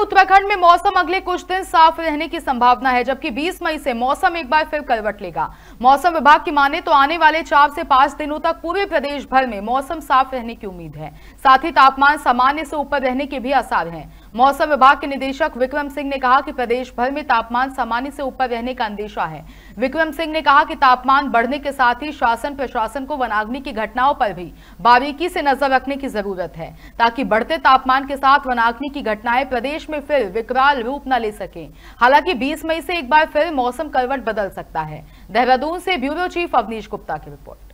उत्तराखंड में मौसम अगले कुछ दिन साफ रहने की संभावना है जबकि 20 मई से मौसम एक बार फिर करवट लेगा मौसम विभाग की माने तो आने वाले चार से पांच दिनों तक पूरे प्रदेश भर में मौसम साफ रहने की उम्मीद है साथ ही तापमान सामान्य से ऊपर रहने के भी आसार है मौसम विभाग के निदेशक विक्रम सिंह ने कहा कि प्रदेश भर में तापमान सामान्य से ऊपर रहने का अंदेशा है विक्रम सिंह ने कहा कि तापमान बढ़ने के साथ ही शासन प्रशासन को वनाग्नि की घटनाओं पर भी बारीकी से नजर रखने की जरूरत है ताकि बढ़ते तापमान के साथ वनाग्नि की घटनाएं प्रदेश में फिर विकराल रूप न ले सके हालांकि बीस मई से एक बार फिर मौसम करवट बदल सकता है देहरादून से ब्यूरो चीफ अवनीश गुप्ता की रिपोर्ट